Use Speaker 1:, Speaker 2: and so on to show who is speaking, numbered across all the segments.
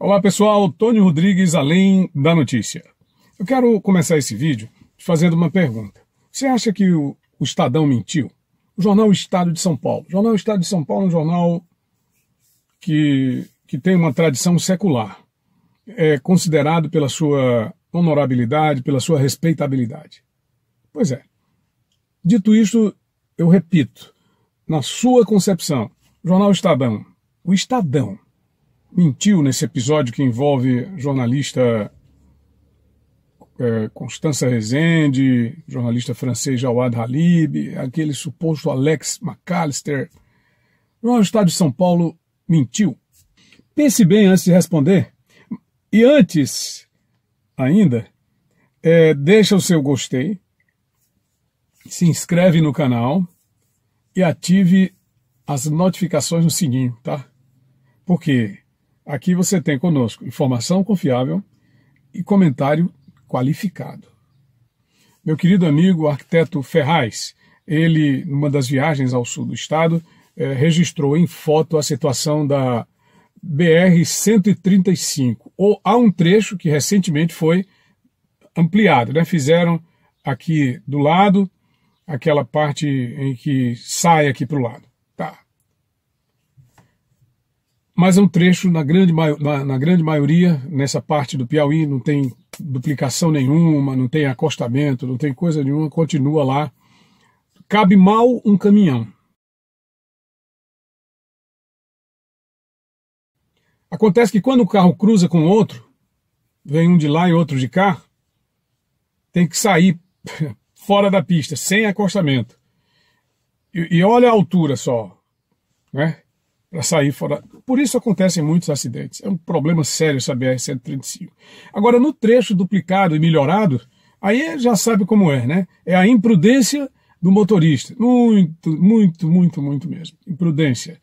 Speaker 1: Olá pessoal, Tony Rodrigues, além da notícia. Eu quero começar esse vídeo fazendo uma pergunta. Você acha que o, o Estadão mentiu? O jornal Estado de São Paulo. O jornal Estado de São Paulo é um jornal que, que tem uma tradição secular. É considerado pela sua honorabilidade, pela sua respeitabilidade. Pois é. Dito isto, eu repito, na sua concepção, Jornal Estadão, o Estadão mentiu nesse episódio que envolve jornalista é, Constança Rezende, jornalista francês Jawad Halib, aquele suposto Alex McAllister. O Estado de São Paulo mentiu. Pense bem antes de responder. E antes ainda, é, deixa o seu gostei, se inscreve no canal e ative as notificações no sininho, tá? Porque Aqui você tem conosco informação confiável e comentário qualificado. Meu querido amigo o arquiteto Ferraz, ele, numa das viagens ao sul do estado, eh, registrou em foto a situação da BR-135. Ou há um trecho que recentemente foi ampliado, né? Fizeram aqui do lado aquela parte em que sai aqui para o lado. Mas é um trecho, na grande, na, na grande maioria, nessa parte do Piauí, não tem duplicação nenhuma, não tem acostamento, não tem coisa nenhuma, continua lá. Cabe mal um caminhão. Acontece que quando o carro cruza com outro, vem um de lá e outro de cá, tem que sair fora da pista, sem acostamento. E, e olha a altura só, né? para sair fora. Por isso acontecem muitos acidentes. É um problema sério essa BR-135. Agora, no trecho duplicado e melhorado, aí já sabe como é, né? É a imprudência do motorista. Muito, muito, muito, muito mesmo. Imprudência.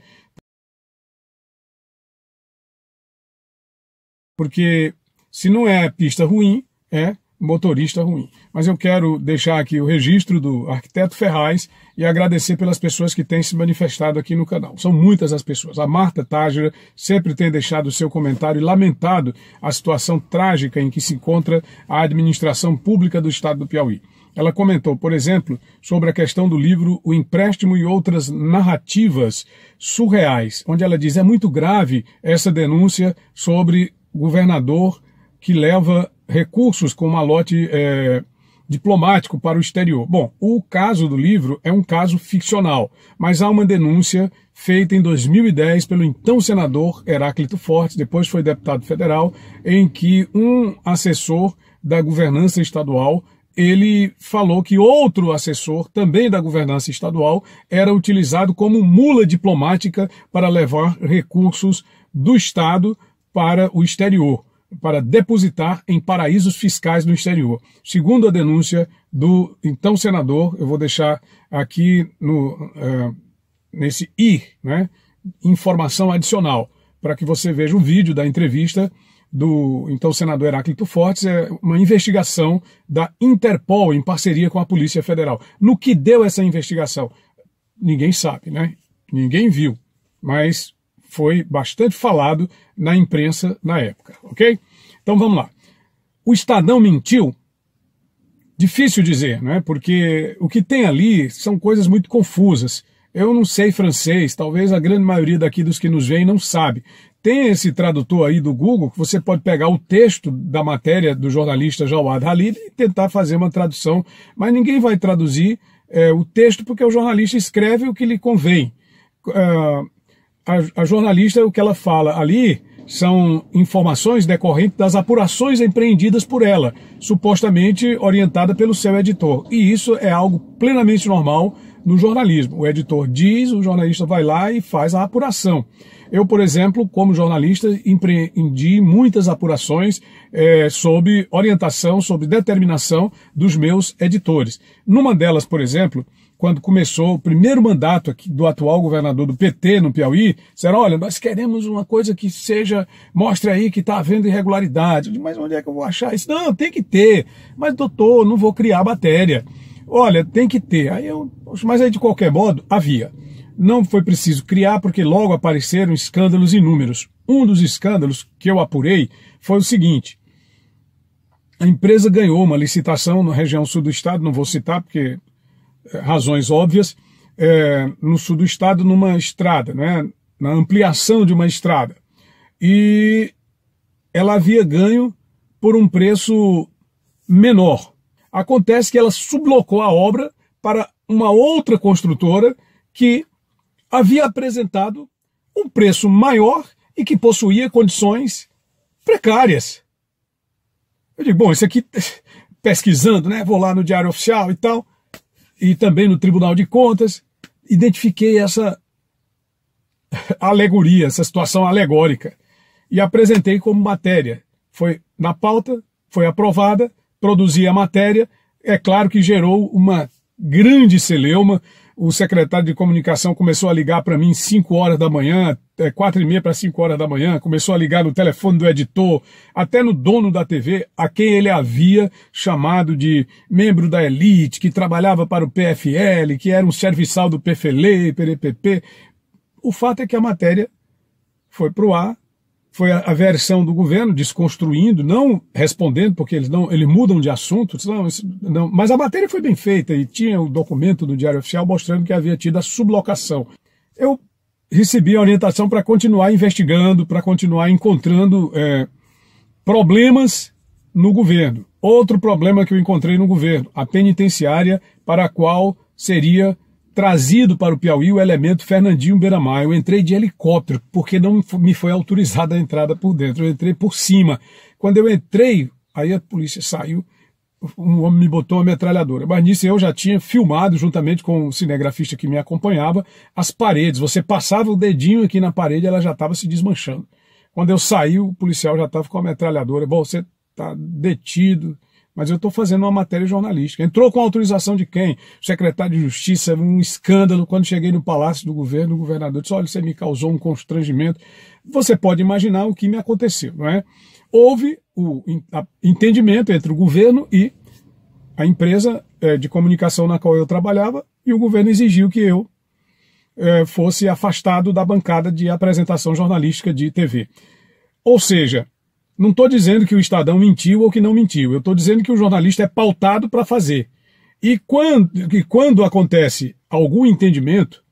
Speaker 1: Porque se não é pista ruim, é motorista ruim. Mas eu quero deixar aqui o registro do arquiteto Ferraz e agradecer pelas pessoas que têm se manifestado aqui no canal. São muitas as pessoas. A Marta Tágira sempre tem deixado o seu comentário e lamentado a situação trágica em que se encontra a administração pública do estado do Piauí. Ela comentou, por exemplo, sobre a questão do livro O Empréstimo e Outras Narrativas Surreais, onde ela diz: é muito grave essa denúncia sobre governador que leva recursos com malote é, diplomático para o exterior. Bom, o caso do livro é um caso ficcional, mas há uma denúncia feita em 2010 pelo então senador Heráclito Fortes, depois foi deputado federal, em que um assessor da governança estadual ele falou que outro assessor, também da governança estadual, era utilizado como mula diplomática para levar recursos do Estado para o exterior para depositar em paraísos fiscais no exterior. Segundo a denúncia do então senador, eu vou deixar aqui no, uh, nesse I, né, informação adicional, para que você veja um vídeo da entrevista do então senador Heráclito Fortes, é uma investigação da Interpol em parceria com a Polícia Federal. No que deu essa investigação? Ninguém sabe, né? Ninguém viu. Mas foi bastante falado na imprensa na época, ok? Então vamos lá. O Estadão mentiu? Difícil dizer, né? Porque o que tem ali são coisas muito confusas. Eu não sei francês, talvez a grande maioria daqui dos que nos veem não sabe. Tem esse tradutor aí do Google que você pode pegar o texto da matéria do jornalista Jawad Halid e tentar fazer uma tradução, mas ninguém vai traduzir é, o texto porque o jornalista escreve o que lhe convém. Uh, a, a jornalista, o que ela fala ali são informações decorrentes das apurações empreendidas por ela, supostamente orientada pelo seu editor. E isso é algo plenamente normal no jornalismo. O editor diz, o jornalista vai lá e faz a apuração. Eu, por exemplo, como jornalista, empreendi muitas apurações é, sob orientação, sob determinação dos meus editores. Numa delas, por exemplo, quando começou o primeiro mandato aqui do atual governador do PT no Piauí, disseram: olha, nós queremos uma coisa que seja, mostre aí que está havendo irregularidade. Eu disse, Mas onde é que eu vou achar isso? Não, tem que ter. Mas, doutor, não vou criar matéria. Olha, tem que ter. Aí eu, mas aí de qualquer modo, havia. Não foi preciso criar, porque logo apareceram escândalos inúmeros. Um dos escândalos que eu apurei foi o seguinte. A empresa ganhou uma licitação na região sul do estado, não vou citar porque razões óbvias, é, no sul do estado, numa estrada, né, na ampliação de uma estrada. E ela havia ganho por um preço menor. Acontece que ela sublocou a obra para uma outra construtora que havia apresentado um preço maior e que possuía condições precárias. Eu digo, bom, isso aqui pesquisando, né? Vou lá no Diário Oficial e tal e também no Tribunal de Contas, identifiquei essa alegoria, essa situação alegórica, e apresentei como matéria. Foi na pauta, foi aprovada, produzi a matéria, é claro que gerou uma grande celeuma, o secretário de comunicação começou a ligar para mim 5 horas da manhã, 4 é, e meia para 5 horas da manhã, começou a ligar no telefone do editor, até no dono da TV, a quem ele havia chamado de membro da elite, que trabalhava para o PFL, que era um serviçal do PFLE, PRPP. O fato é que a matéria foi para o ar, foi a, versão do governo desconstruindo, não respondendo, porque eles não eles mudam de assunto. Não, não. Mas a matéria foi bem feita e tinha o documento do Diário Oficial mostrando que havia tido a sublocação. Eu recebi a orientação para continuar investigando, para continuar encontrando é, problemas no governo. Outro problema que eu encontrei no governo, a penitenciária para a qual seria trazido para o Piauí o elemento Fernandinho Beiramaio. Eu entrei de helicóptero, porque não me foi autorizada a entrada por dentro, eu entrei por cima. Quando eu entrei, aí a polícia saiu, um homem me botou a metralhadora. Mas nisso eu já tinha filmado, juntamente com o cinegrafista que me acompanhava, as paredes. Você passava o dedinho aqui na parede, ela já estava se desmanchando. Quando eu saí, o policial já estava com a metralhadora. Bom, você está detido, mas eu estou fazendo uma matéria jornalística. Entrou com autorização de quem? O secretário de Justiça, um escândalo. Quando cheguei no Palácio do Governo, o governador disse: olha, você me causou um constrangimento. Você pode imaginar o que me aconteceu, não é? Houve o entendimento entre o governo e a empresa é, de comunicação na qual eu trabalhava, e o governo exigiu que eu é, fosse afastado da bancada de apresentação jornalística de TV. Ou seja, não estou dizendo que o Estadão mentiu ou que não mentiu. Eu estou dizendo que o jornalista é pautado para fazer. E quando, e quando acontece algum entendimento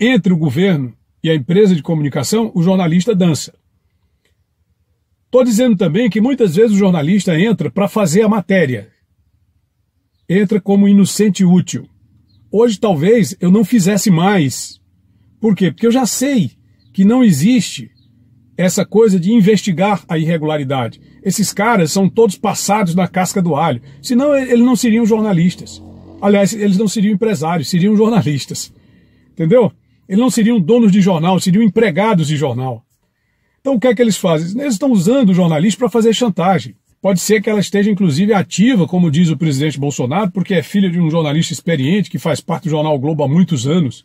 Speaker 1: entre o governo e a empresa de comunicação, o jornalista dança. Estou dizendo também que muitas vezes o jornalista entra para fazer a matéria. Entra como inocente útil. Hoje talvez eu não fizesse mais. Por quê? Porque eu já sei que não existe essa coisa de investigar a irregularidade. Esses caras são todos passados na casca do alho, senão eles não seriam jornalistas. Aliás, eles não seriam empresários, seriam jornalistas. Entendeu? Eles não seriam donos de jornal, seriam empregados de jornal. Então o que é que eles fazem? Eles estão usando o jornalista para fazer chantagem. Pode ser que ela esteja, inclusive, ativa, como diz o presidente Bolsonaro, porque é filha de um jornalista experiente que faz parte do jornal Globo há muitos anos.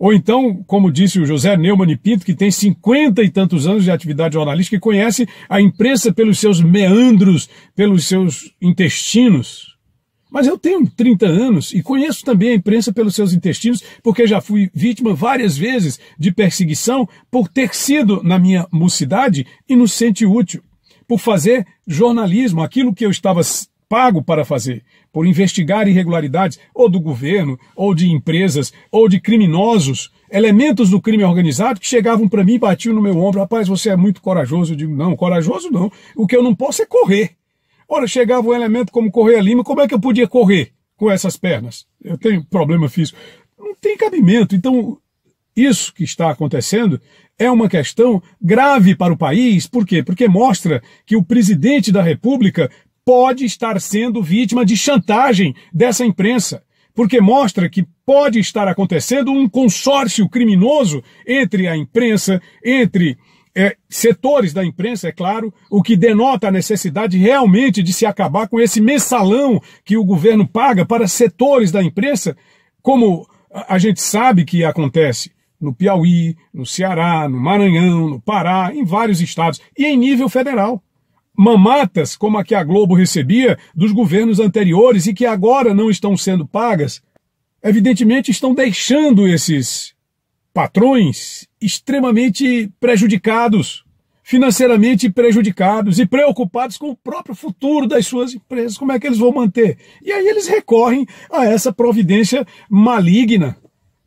Speaker 1: Ou então, como disse o José Neumann e Pinto, que tem cinquenta e tantos anos de atividade jornalística e conhece a imprensa pelos seus meandros, pelos seus intestinos. Mas eu tenho 30 anos e conheço também a imprensa pelos seus intestinos, porque já fui vítima várias vezes de perseguição por ter sido, na minha mocidade, inocente e útil, por fazer jornalismo, aquilo que eu estava pago para fazer por investigar irregularidades ou do governo, ou de empresas, ou de criminosos, elementos do crime organizado que chegavam para mim e batiam no meu ombro. Rapaz, você é muito corajoso. Eu digo, não, corajoso não. O que eu não posso é correr. Ora, chegava um elemento como Correia Lima, como é que eu podia correr com essas pernas? Eu tenho problema físico. Não tem cabimento. Então, isso que está acontecendo é uma questão grave para o país. Por quê? Porque mostra que o presidente da República pode estar sendo vítima de chantagem dessa imprensa, porque mostra que pode estar acontecendo um consórcio criminoso entre a imprensa, entre é, setores da imprensa, é claro, o que denota a necessidade realmente de se acabar com esse mensalão que o governo paga para setores da imprensa, como a gente sabe que acontece no Piauí, no Ceará, no Maranhão, no Pará, em vários estados e em nível federal mamatas, como a que a Globo recebia dos governos anteriores e que agora não estão sendo pagas, evidentemente estão deixando esses patrões extremamente prejudicados, financeiramente prejudicados e preocupados com o próprio futuro das suas empresas, como é que eles vão manter? E aí eles recorrem a essa providência maligna,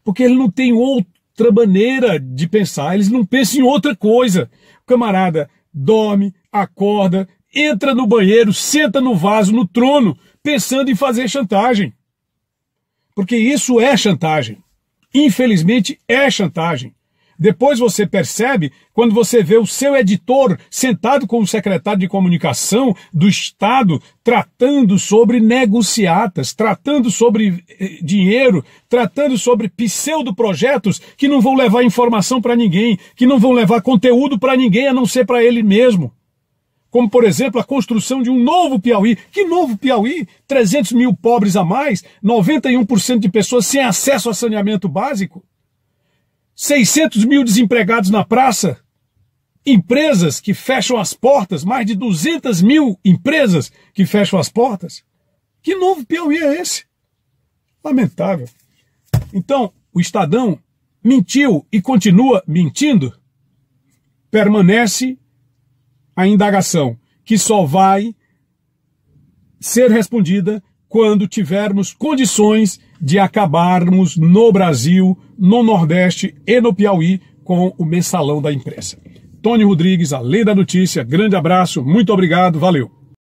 Speaker 1: porque ele não tem outra maneira de pensar, eles não pensam em outra coisa. Camarada, dorme, acorda, entra no banheiro, senta no vaso, no trono, pensando em fazer chantagem. Porque isso é chantagem. Infelizmente é chantagem. Depois você percebe quando você vê o seu editor sentado com o secretário de comunicação do Estado tratando sobre negociatas, tratando sobre eh, dinheiro, tratando sobre pseudoprojetos projetos que não vão levar informação para ninguém, que não vão levar conteúdo para ninguém a não ser para ele mesmo como por exemplo a construção de um novo Piauí. Que novo Piauí? 300 mil pobres a mais, 91% de pessoas sem acesso a saneamento básico. 600 mil desempregados na praça, empresas que fecham as portas, mais de 200 mil empresas que fecham as portas. Que novo Piauí é esse? Lamentável. Então, o Estadão mentiu e continua mentindo? Permanece a indagação, que só vai ser respondida quando tivermos condições de acabarmos no Brasil, no Nordeste e no Piauí com o mensalão da imprensa. Tony Rodrigues, a Lei da Notícia, grande abraço, muito obrigado, valeu!